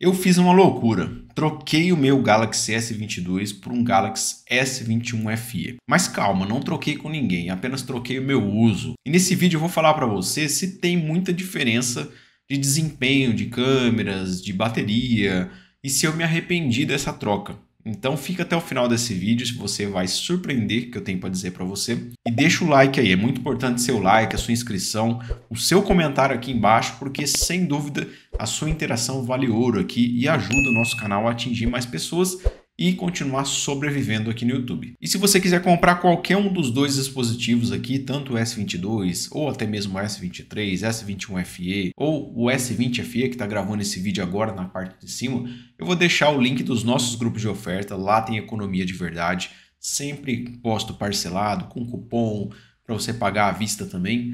Eu fiz uma loucura. Troquei o meu Galaxy S22 por um Galaxy S21 FE. Mas calma, não troquei com ninguém, apenas troquei o meu uso. E nesse vídeo eu vou falar para você se tem muita diferença de desempenho de câmeras, de bateria e se eu me arrependi dessa troca. Então fica até o final desse vídeo, se você vai surpreender que eu tenho para dizer para você. E deixa o like aí, é muito importante seu like, a sua inscrição, o seu comentário aqui embaixo, porque sem dúvida a sua interação vale ouro aqui e ajuda o nosso canal a atingir mais pessoas e continuar sobrevivendo aqui no YouTube. E se você quiser comprar qualquer um dos dois dispositivos aqui, tanto o S22 ou até mesmo o S23, S21 FE ou o S20 FE que está gravando esse vídeo agora na parte de cima, eu vou deixar o link dos nossos grupos de oferta, lá tem economia de verdade, sempre posto parcelado, com cupom, para você pagar à vista também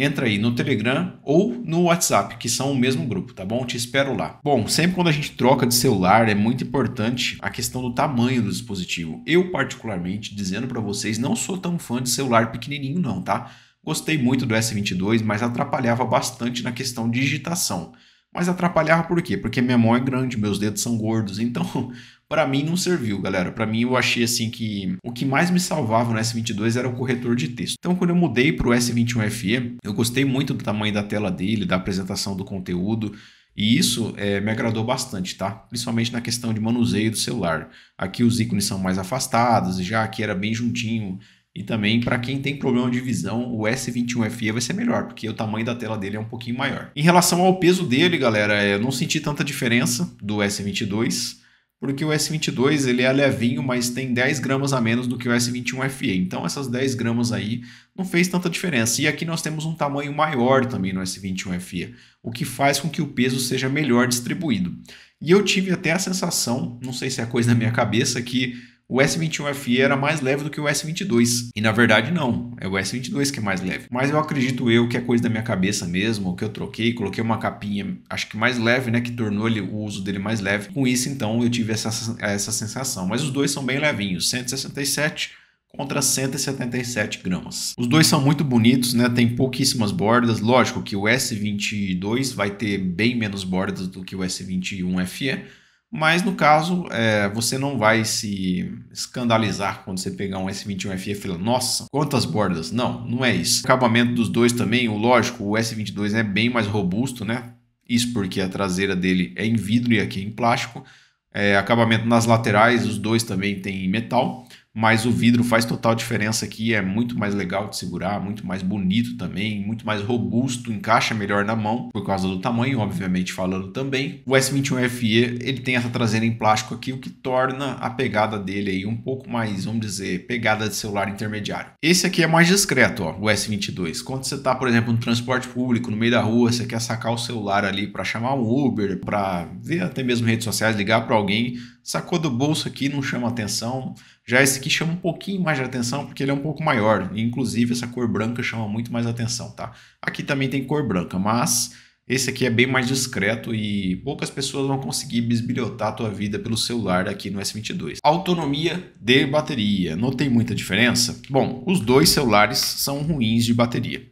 entra aí no Telegram ou no WhatsApp, que são o mesmo grupo, tá bom? Te espero lá. Bom, sempre quando a gente troca de celular, é muito importante a questão do tamanho do dispositivo. Eu, particularmente, dizendo para vocês, não sou tão fã de celular pequenininho não, tá? Gostei muito do S22, mas atrapalhava bastante na questão de digitação. Mas atrapalhava por quê? Porque minha mão é grande, meus dedos são gordos. Então, para mim não serviu, galera. Para mim eu achei assim que o que mais me salvava no S22 era o corretor de texto. Então, quando eu mudei para o S21 FE, eu gostei muito do tamanho da tela dele, da apresentação do conteúdo. E isso é, me agradou bastante, tá? Principalmente na questão de manuseio do celular. Aqui os ícones são mais afastados, e já aqui era bem juntinho e também, para quem tem problema de visão, o S21 FE vai ser melhor, porque o tamanho da tela dele é um pouquinho maior. Em relação ao peso dele, galera, é, eu não senti tanta diferença do S22, porque o S22 ele é levinho, mas tem 10 gramas a menos do que o S21 FE. Então, essas 10 gramas aí não fez tanta diferença. E aqui nós temos um tamanho maior também no S21 FE, o que faz com que o peso seja melhor distribuído. E eu tive até a sensação, não sei se é coisa da minha cabeça, que o S21FE era mais leve do que o S22. E na verdade não, é o S22 que é mais leve. Mas eu acredito eu que é coisa da minha cabeça mesmo, que eu troquei, coloquei uma capinha, acho que mais leve, né, que tornou ele, o uso dele mais leve. Com isso então eu tive essa, essa sensação, mas os dois são bem levinhos, 167 contra 177 gramas. Os dois são muito bonitos, né? Tem pouquíssimas bordas. Lógico que o S22 vai ter bem menos bordas do que o S21 FE, mas no caso, é, você não vai se escandalizar quando você pegar um S21FE e falar, nossa, quantas bordas? Não, não é isso. O acabamento dos dois também, o lógico, o S22 é bem mais robusto, né? Isso porque a traseira dele é em vidro e aqui é em plástico. É, acabamento nas laterais, os dois também tem metal mas o vidro faz total diferença aqui, é muito mais legal de segurar, muito mais bonito também, muito mais robusto, encaixa melhor na mão, por causa do tamanho, obviamente falando também. O S21 FE, ele tem essa traseira em plástico aqui, o que torna a pegada dele aí um pouco mais, vamos dizer, pegada de celular intermediário. Esse aqui é mais discreto, ó, o S22. Quando você está, por exemplo, no transporte público, no meio da rua, você quer sacar o celular ali para chamar um Uber, para ver até mesmo redes sociais, ligar para alguém, sacou do bolso aqui, não chama atenção. Já esse aqui chama um pouquinho mais de atenção porque ele é um pouco maior. Inclusive, essa cor branca chama muito mais atenção, tá? Aqui também tem cor branca, mas esse aqui é bem mais discreto e poucas pessoas vão conseguir bisbilhotar a tua vida pelo celular aqui no S22. Autonomia de bateria. Não tem muita diferença? Bom, os dois celulares são ruins de bateria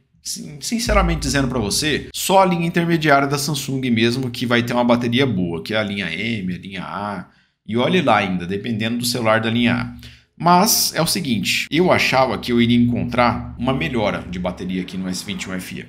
sinceramente dizendo para você, só a linha intermediária da Samsung mesmo que vai ter uma bateria boa, que é a linha M, a linha A, e olhe lá ainda, dependendo do celular da linha A. Mas é o seguinte, eu achava que eu iria encontrar uma melhora de bateria aqui no S21 FE.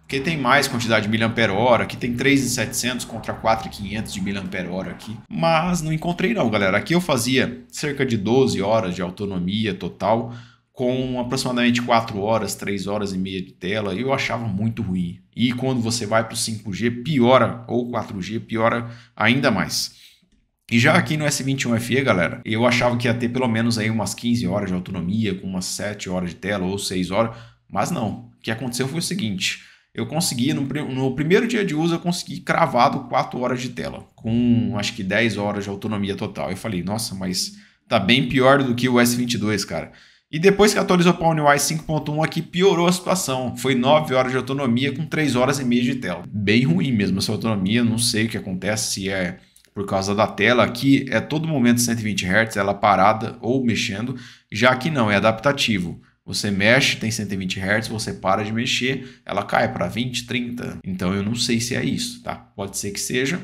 Porque tem mais quantidade de mAh, aqui tem 3.700 contra 4.500 de mAh aqui. Mas não encontrei não, galera. Aqui eu fazia cerca de 12 horas de autonomia total, com aproximadamente 4 horas, 3 horas e meia de tela, eu achava muito ruim. E quando você vai para o 5G, piora, ou 4G, piora ainda mais. E já uhum. aqui no S21FE, galera, eu achava que ia ter pelo menos aí umas 15 horas de autonomia, com umas 7 horas de tela ou 6 horas, mas não. O que aconteceu foi o seguinte, eu consegui, no, no primeiro dia de uso, eu consegui cravado 4 horas de tela, com acho que 10 horas de autonomia total. Eu falei, nossa, mas tá bem pior do que o S22, cara. E depois que atualizou para o One UI 5.1 aqui, piorou a situação. Foi 9 horas de autonomia com 3 horas e meia de tela. Bem ruim mesmo essa autonomia, não sei o que acontece, se é por causa da tela. Aqui é todo momento 120 Hz, ela parada ou mexendo, já que não, é adaptativo. Você mexe, tem 120 Hz, você para de mexer, ela cai para 20, 30. Então eu não sei se é isso, tá? Pode ser que seja,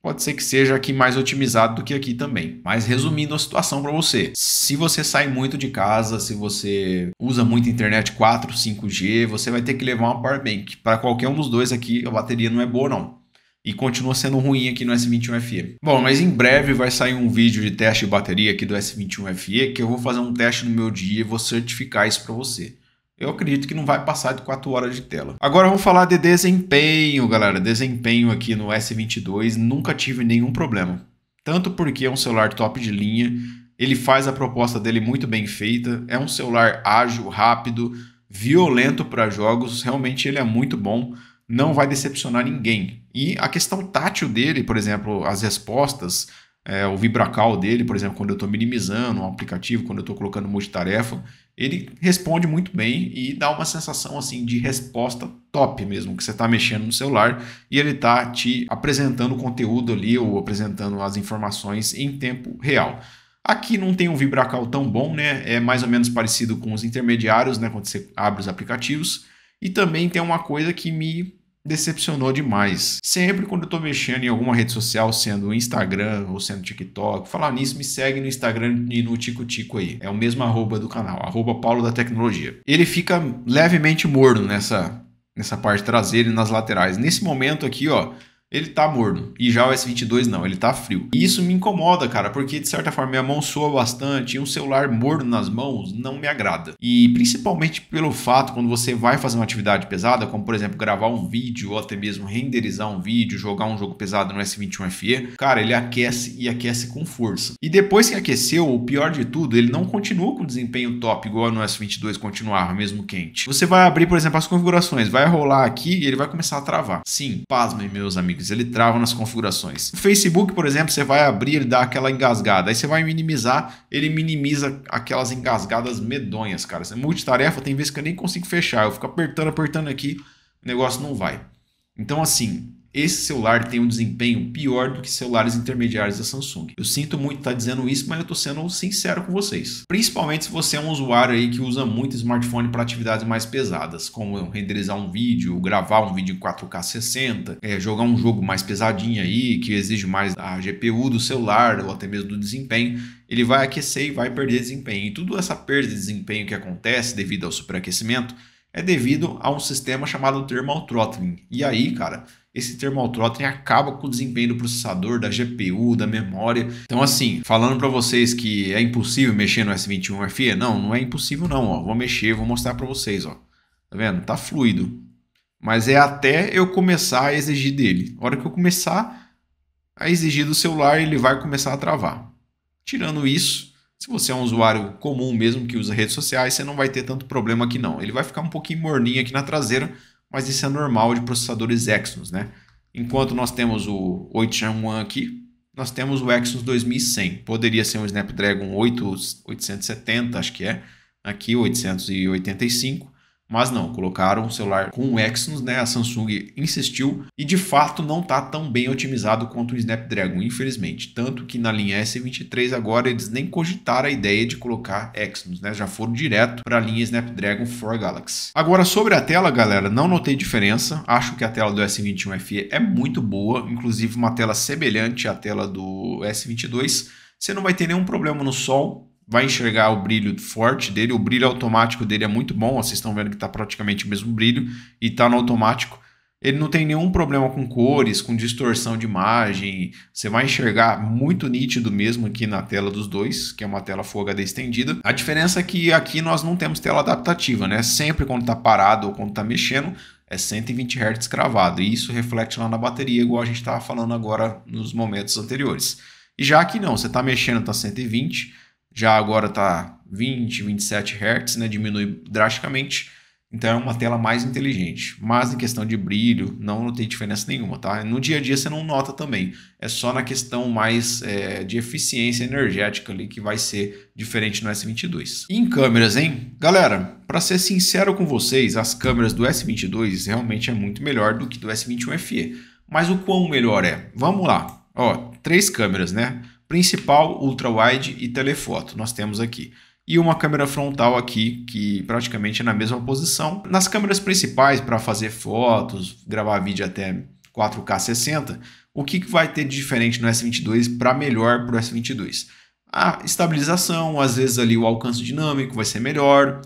pode ser que seja aqui mais otimizado do que aqui também. Mas resumindo a situação para você, se você sai muito de casa, se você usa muito internet 4, 5G, você vai ter que levar uma power bank. Para qualquer um dos dois aqui, a bateria não é boa não e continua sendo ruim aqui no S21FE. Bom, mas em breve vai sair um vídeo de teste de bateria aqui do S21FE que eu vou fazer um teste no meu dia e vou certificar isso para você. Eu acredito que não vai passar de 4 horas de tela. Agora vamos falar de desempenho, galera. Desempenho aqui no S22, nunca tive nenhum problema. Tanto porque é um celular top de linha, ele faz a proposta dele muito bem feita, é um celular ágil, rápido, violento para jogos, realmente ele é muito bom não vai decepcionar ninguém. E a questão tátil dele, por exemplo, as respostas, é, o vibracal dele, por exemplo, quando eu estou minimizando um aplicativo, quando eu estou colocando multitarefa, ele responde muito bem e dá uma sensação assim de resposta top mesmo, que você está mexendo no celular e ele está te apresentando o conteúdo ali ou apresentando as informações em tempo real. Aqui não tem um vibracal tão bom, né? É mais ou menos parecido com os intermediários, né? Quando você abre os aplicativos. E também tem uma coisa que me decepcionou demais. Sempre quando eu tô mexendo em alguma rede social, sendo Instagram ou sendo TikTok, falar nisso, me segue no Instagram e no Tico Tico aí. É o mesmo arroba do canal, arroba Paulo da Tecnologia. Ele fica levemente morno nessa, nessa parte traseira e nas laterais. Nesse momento aqui, ó, ele tá morno. E já o S22 não, ele tá frio. E isso me incomoda, cara, porque de certa forma minha mão soa bastante e um celular morno nas mãos não me agrada. E principalmente pelo fato quando você vai fazer uma atividade pesada, como por exemplo gravar um vídeo ou até mesmo renderizar um vídeo, jogar um jogo pesado no S21 FE, cara, ele aquece e aquece com força. E depois que aqueceu, o pior de tudo, ele não continua com desempenho top igual no S22 continuava, mesmo quente. Você vai abrir, por exemplo, as configurações, vai rolar aqui e ele vai começar a travar. Sim, pasmem meus amigos ele trava nas configurações. O Facebook, por exemplo, você vai abrir, e dar aquela engasgada, aí você vai minimizar, ele minimiza aquelas engasgadas medonhas, cara. é multitarefa tem vezes que eu nem consigo fechar, eu fico apertando, apertando aqui, o negócio não vai. Então, assim, esse celular tem um desempenho pior do que celulares intermediários da Samsung. Eu sinto muito estar tá dizendo isso, mas eu estou sendo sincero com vocês. Principalmente se você é um usuário aí que usa muito smartphone para atividades mais pesadas, como renderizar um vídeo, gravar um vídeo em 4K 60, é, jogar um jogo mais pesadinho aí, que exige mais a GPU do celular ou até mesmo do desempenho ele vai aquecer e vai perder desempenho. E tudo essa perda de desempenho que acontece devido ao superaquecimento é devido a um sistema chamado thermal throttling. E aí, cara, esse thermal throttling acaba com o desempenho do processador, da GPU, da memória. Então, assim, falando para vocês que é impossível mexer no S21 FE, não, não é impossível não, ó. Vou mexer, vou mostrar para vocês, ó. Tá vendo? Tá fluido. Mas é até eu começar a exigir dele. A hora que eu começar a exigir do celular, ele vai começar a travar. Tirando isso, se você é um usuário comum mesmo que usa redes sociais, você não vai ter tanto problema aqui não. Ele vai ficar um pouquinho morninho aqui na traseira, mas isso é normal de processadores Exynos, né? Enquanto nós temos o 8 Gen 1 aqui, nós temos o Exynos 2100. Poderia ser um Snapdragon 8, 870, acho que é, aqui 885, mas não, colocaram um celular com o Exynos, né? A Samsung insistiu e de fato não está tão bem otimizado quanto o Snapdragon, infelizmente. Tanto que na linha S23 agora eles nem cogitaram a ideia de colocar Exynos, né? Já foram direto para a linha Snapdragon 4 Galaxy. Agora sobre a tela, galera, não notei diferença. Acho que a tela do S21 FE é muito boa, inclusive uma tela semelhante à tela do S22. Você não vai ter nenhum problema no sol, vai enxergar o brilho forte dele, o brilho automático dele é muito bom, vocês estão vendo que está praticamente o mesmo brilho e está no automático. Ele não tem nenhum problema com cores, com distorção de imagem, você vai enxergar muito nítido mesmo aqui na tela dos dois, que é uma tela Full HD estendida. A diferença é que aqui nós não temos tela adaptativa, né? Sempre quando está parado ou quando está mexendo, é 120 Hz cravado, e isso reflete lá na bateria, igual a gente estava falando agora nos momentos anteriores. E já aqui não, você está mexendo, está 120 já agora está 20, 27 Hz, né? diminui drasticamente. Então é uma tela mais inteligente. Mas em questão de brilho, não, tem diferença nenhuma, tá? No dia a dia você não nota também. É só na questão mais é, de eficiência energética ali que vai ser diferente no S22. E em câmeras, hein? Galera, para ser sincero com vocês, as câmeras do S22 realmente é muito melhor do que do S21 FE. Mas o quão melhor é? Vamos lá. Ó, três câmeras, né? principal, ultra-wide e telefoto. Nós temos aqui e uma câmera frontal aqui, que praticamente é na mesma posição. Nas câmeras principais, para fazer fotos, gravar vídeo até 4K 60, o que, que vai ter de diferente no S22 para melhor para o S22? A estabilização, às vezes ali o alcance dinâmico vai ser melhor,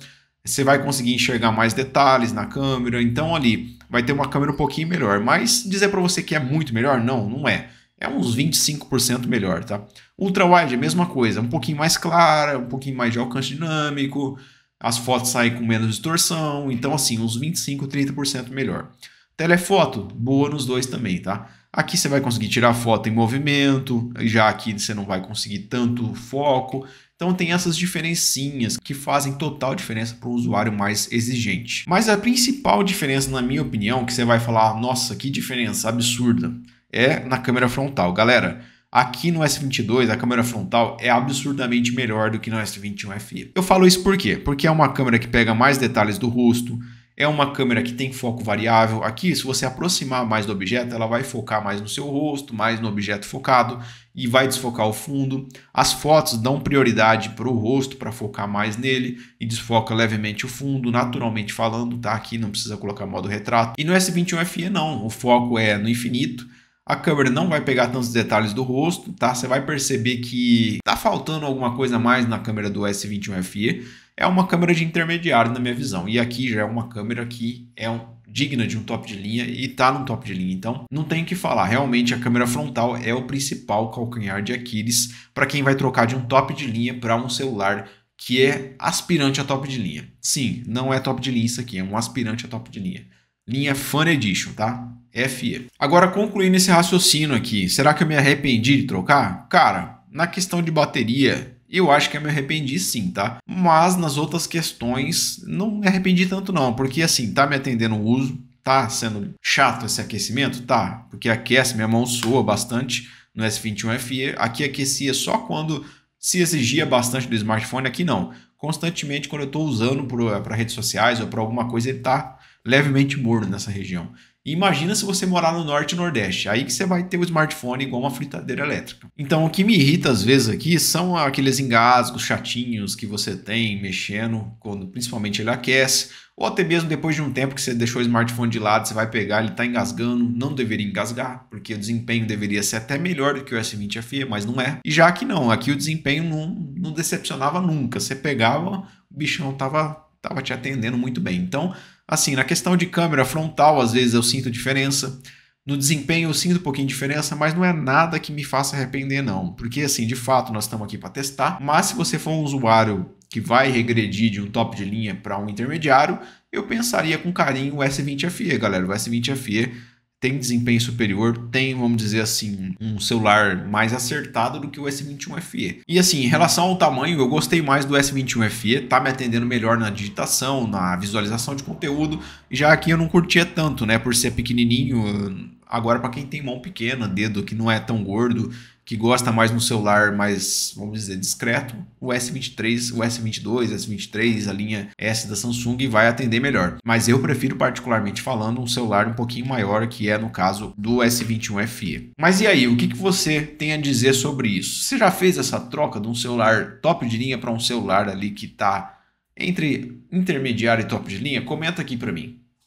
você vai conseguir enxergar mais detalhes na câmera, então ali vai ter uma câmera um pouquinho melhor, mas dizer para você que é muito melhor, não, não é é uns 25% melhor, tá? Ultra-wide a mesma coisa, um pouquinho mais clara, um pouquinho mais de alcance dinâmico, as fotos saem com menos distorção, então assim, uns 25, 30% melhor. Telefoto, boa nos dois também, tá? Aqui você vai conseguir tirar foto em movimento, já aqui você não vai conseguir tanto foco, então tem essas diferencinhas que fazem total diferença para o usuário mais exigente. Mas a principal diferença, na minha opinião, que você vai falar, nossa, que diferença absurda, é na câmera frontal. Galera, Aqui no S22, a câmera frontal é absurdamente melhor do que no S21 FE. Eu falo isso por quê? Porque é uma câmera que pega mais detalhes do rosto, é uma câmera que tem foco variável. Aqui, se você aproximar mais do objeto, ela vai focar mais no seu rosto, mais no objeto focado e vai desfocar o fundo. As fotos dão prioridade para o rosto para focar mais nele e desfoca levemente o fundo, naturalmente falando, tá? Aqui não precisa colocar modo retrato. E no S21FE não, o foco é no infinito a câmera não vai pegar tantos detalhes do rosto, tá? Você vai perceber que tá faltando alguma coisa mais na câmera do S21 FE. É uma câmera de intermediário na minha visão. E aqui já é uma câmera que é um, digna de um top de linha e tá no top de linha. Então, não tem o que falar. Realmente a câmera frontal é o principal calcanhar de Aquiles para quem vai trocar de um top de linha para um celular que é aspirante a top de linha. Sim, não é top de linha isso aqui, é um aspirante a top de linha linha Fan Edition, tá? FE. Agora, concluindo esse raciocínio aqui, será que eu me arrependi de trocar? Cara, na questão de bateria, eu acho que eu me arrependi sim, tá? Mas nas outras questões, não me arrependi tanto não, porque assim, tá me atendendo o uso, tá sendo chato esse aquecimento? Tá, porque aquece, minha mão soa bastante no S21 FE. Aqui aquecia só quando se exigia bastante do smartphone, aqui não. Constantemente, quando eu estou usando para redes sociais ou para alguma coisa, ele está levemente morno nessa região. imagina se você morar no norte e nordeste, aí que você vai ter o smartphone igual uma fritadeira elétrica. Então o que me irrita às vezes aqui são aqueles engasgos chatinhos que você tem mexendo quando principalmente ele aquece, ou até mesmo depois de um tempo que você deixou o smartphone de lado, você vai pegar, ele está engasgando, não deveria engasgar, porque o desempenho deveria ser até melhor do que o S20 FE, mas não é. E já que não, aqui o desempenho não, não decepcionava nunca, você pegava, o bichão tava, tava te atendendo muito bem. Então Assim, na questão de câmera frontal, às vezes eu sinto diferença. No desempenho eu sinto um pouquinho de diferença, mas não é nada que me faça arrepender não, porque assim, de fato, nós estamos aqui para testar, mas se você for um usuário que vai regredir de um top de linha para um intermediário, eu pensaria com carinho o S20 FE, galera. O S20 FE tem desempenho superior, tem, vamos dizer assim, um celular mais acertado do que o S21 FE. E assim, em relação ao tamanho, eu gostei mais do S21 FE, tá me atendendo melhor na digitação, na visualização de conteúdo, já aqui eu não curtia tanto, né, por ser pequenininho, Agora, para quem tem mão pequena, dedo que não é tão gordo, que gosta mais no celular mais, vamos dizer, discreto, o S23, o S22, S23, a linha S da Samsung vai atender melhor. Mas eu prefiro particularmente falando um celular um pouquinho maior, que é no caso do S21 FE. Mas e aí, o que, que você tem a dizer sobre isso? Você já fez essa troca de um celular top de linha para um celular ali que está entre intermediário e top de linha? Comenta aqui para mim.